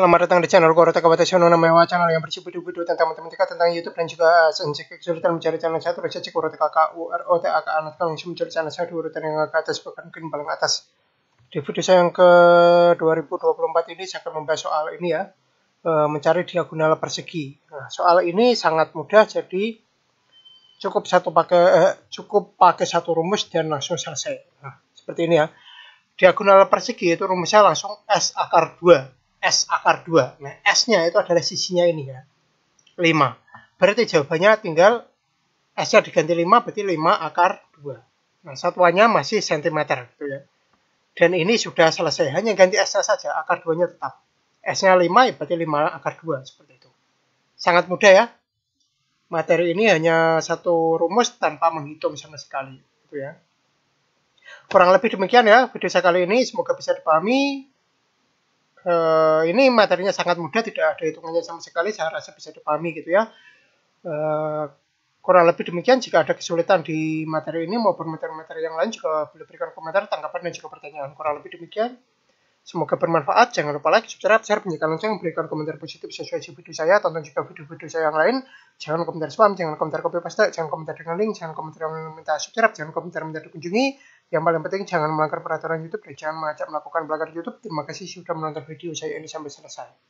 Selamat datang di channel Gorota Kabata Channel namanya channel yang berisi video-video tentang matematika tentang YouTube dan juga eh, sensi kesulitan mencari channel satu tulis cek Gorota KK URO anak kalian langsung mencari channel satu urutan yang agak atas bahkan mungkin paling atas. Di video saya yang ke 2024 ini saya akan membahas soal ini ya eh, mencari diagonal persegi. Nah, soal ini sangat mudah jadi cukup satu pakai eh, cukup pakai satu rumus dan langsung selesai. Nah, seperti ini ya. Diagonal persegi itu rumusnya langsung S akar 2 S akar 2. Nah, S-nya itu adalah sisinya ini ya. 5. Berarti jawabannya tinggal S-nya diganti 5, berarti 5 akar 2. Nah, satuannya masih sentimeter gitu ya. Dan ini sudah selesai. Hanya ganti S-nya saja, akar 2-nya tetap. S-nya 5, ya berarti 5 akar 2, seperti itu. Sangat mudah ya. Materi ini hanya satu rumus tanpa menghitung sama sekali. Gitu ya. Kurang lebih demikian ya video saya kali ini. Semoga bisa dipahami uh, ini materinya sangat mudah tidak ada hitungannya sama sekali saya rasa bisa dipahami gitu ya uh, kurang lebih demikian jika ada kesulitan di materi ini maupun materi-materi yang lain juga boleh berikan komentar tanggapan dan juga pertanyaan kurang lebih demikian semoga bermanfaat jangan lupa like subscribe share bunyikan lonceng berikan komentar positif sesuai video saya tonton juga video-video saya yang lain jangan komentar spam jangan komentar copy paste jangan komentar dengan link jangan komentar yang minta subscribe jangan komentar minta dikunjungi yang paling penting jangan melanggar peraturan YouTube dan jangan mengajak melakukan pelanggaran YouTube. Terima kasih sudah menonton video saya ini sampai selesai.